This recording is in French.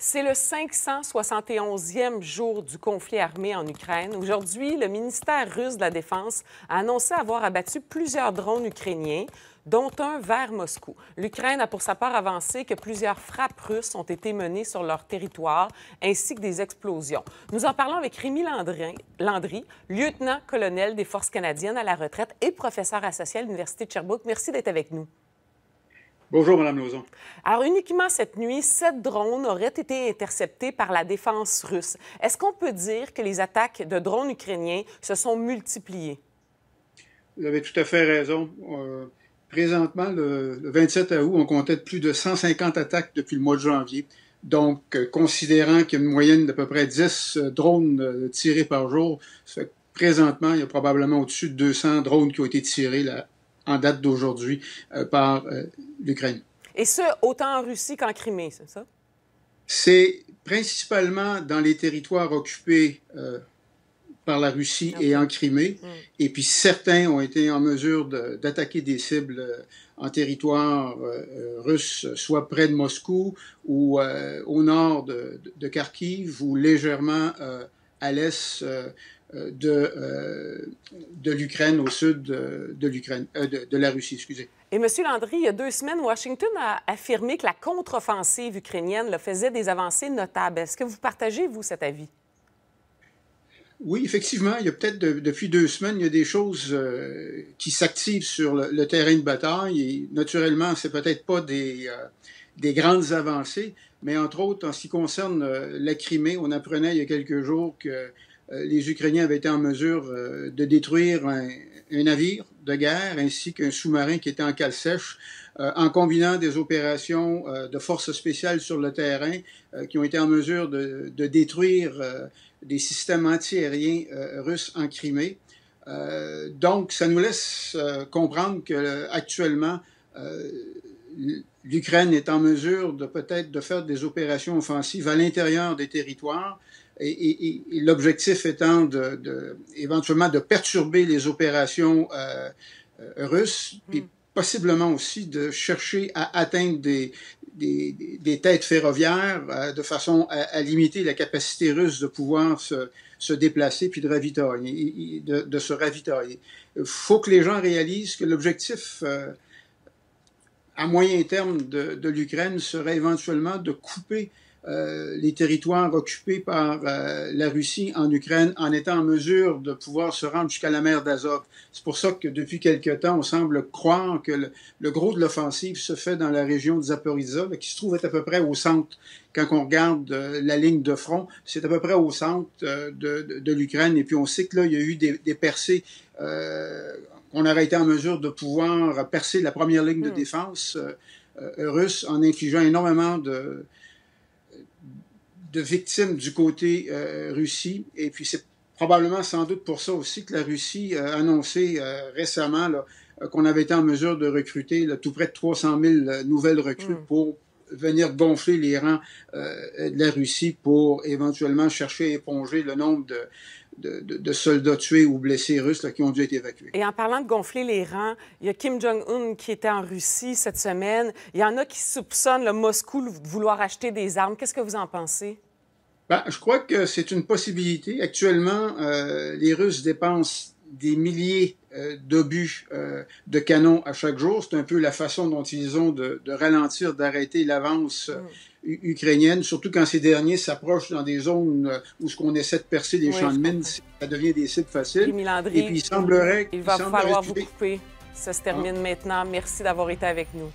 C'est le 571e jour du conflit armé en Ukraine. Aujourd'hui, le ministère russe de la Défense a annoncé avoir abattu plusieurs drones ukrainiens, dont un vers Moscou. L'Ukraine a pour sa part avancé que plusieurs frappes russes ont été menées sur leur territoire, ainsi que des explosions. Nous en parlons avec Rémi Landry, Landry lieutenant-colonel des Forces canadiennes à la retraite et professeur associé à l'Université de Sherbrooke. Merci d'être avec nous. Bonjour, Mme Lauzon. Alors, uniquement cette nuit, sept drones auraient été interceptés par la défense russe. Est-ce qu'on peut dire que les attaques de drones ukrainiens se sont multipliées? Vous avez tout à fait raison. Euh, présentement, le, 27 août, on comptait plus de 150 attaques depuis le mois de janvier. Donc, euh, considérant qu'il y a une moyenne d'à peu près 10 euh, drones tirés par jour, présentement, il y a probablement au-dessus de 200 drones qui ont été tirés là, en date d'aujourd'hui euh, par euh, l'Ukraine. Et ce, autant en Russie qu'en Crimée, c'est ça? C'est principalement dans les territoires occupés euh, par la Russie et en Crimée. Mm. Et puis certains ont été en mesure d'attaquer des cibles en territoire russe, soit près de Moscou ou au nord de, de, Kharkiv ou légèrement à l'est euh, de, euh, de l'Ukraine, au sud de, l'Ukraine, euh, de, la Russie, excusez. Et Monsieur Landry, il y a deux semaines, Washington a affirmé que la contre-offensive ukrainienne le faisait des avancées notables. Est-ce que vous partagez, vous, cet avis? Oui, effectivement, il y a peut-être depuis deux semaines, il y a des choses qui s'activent sur le, terrain de bataille. Et naturellement, c'est peut-être pas des, des grandes avancées, mais entre autres, en ce qui concerne la Crimée, on apprenait il y a quelques jours que euh, les Ukrainiens avaient été en mesure euh, de détruire un, navire de guerre ainsi qu'un sous-marin qui était en cale sèche euh, en combinant des opérations de forces spéciales sur le terrain qui ont été en mesure de, de détruire des systèmes antiaériens russes en Crimée. donc, ça nous laisse comprendre que actuellement, l'Ukraine est en mesure de peut-être de faire des opérations offensives à l'intérieur des territoires, et, l'objectif étant de, de, éventuellement de perturber les opérations euh, euh, russes, et hmm. puis possiblement aussi de chercher à atteindre des, des, des têtes ferroviaires euh, de façon à, limiter la capacité russe de pouvoir se, se déplacer puis de ravitailler, de, se ravitailler. Il faut que les gens réalisent que l'objectif à moyen terme de, de l'Ukraine serait éventuellement de couper euh, les territoires occupés par euh, la Russie en Ukraine en étant en mesure de pouvoir se rendre jusqu'à la mer d'Azov. C'est pour ça que depuis quelque temps, on semble croire que le, gros de l'offensive se fait dans la région de Zaporizhzhia, qui se trouve à peu près au centre. Quand on regarde euh, la ligne de front, c'est à peu près au centre euh, de, de, de l'Ukraine. Et puis on sait que là, il y a eu des, des percées qu'on aurait été en mesure de pouvoir percer la première ligne de hmm. défense euh, euh, russe en infligeant énormément de, victimes du côté russe euh, Russie. Et puis c'est probablement sans doute pour ça aussi que la Russie a annoncé récemment qu'on avait été en mesure de recruter tout près de 300 000 nouvelles recrues hmm. pour venir gonfler les rangs euh, de la Russie pour éventuellement chercher à éponger le nombre de, de, soldats tués ou blessés russes qui ont dû être évacués. Et en parlant de gonfler les rangs, il y a Kim Jong-un qui était en Russie cette semaine. Il y en a qui soupçonnent le Moscou de vouloir acheter des armes. Qu'est-ce que vous en pensez? Ben, je crois que c'est une possibilité. Actuellement, euh, les Russes dépensent des milliers euh, d'obus euh, de canons à chaque jour. C'est un peu la façon dont ils ont de, ralentir, d'arrêter l'avance euh, mm. ukrainienne, surtout quand ces derniers s'approchent dans des zones où ce qu'on essaie de percer des champs de mines, ça devient des sites faciles. Et puis il semblerait... qu'il va falloir vous couper. Ça se termine ah. maintenant. Merci d'avoir été avec nous.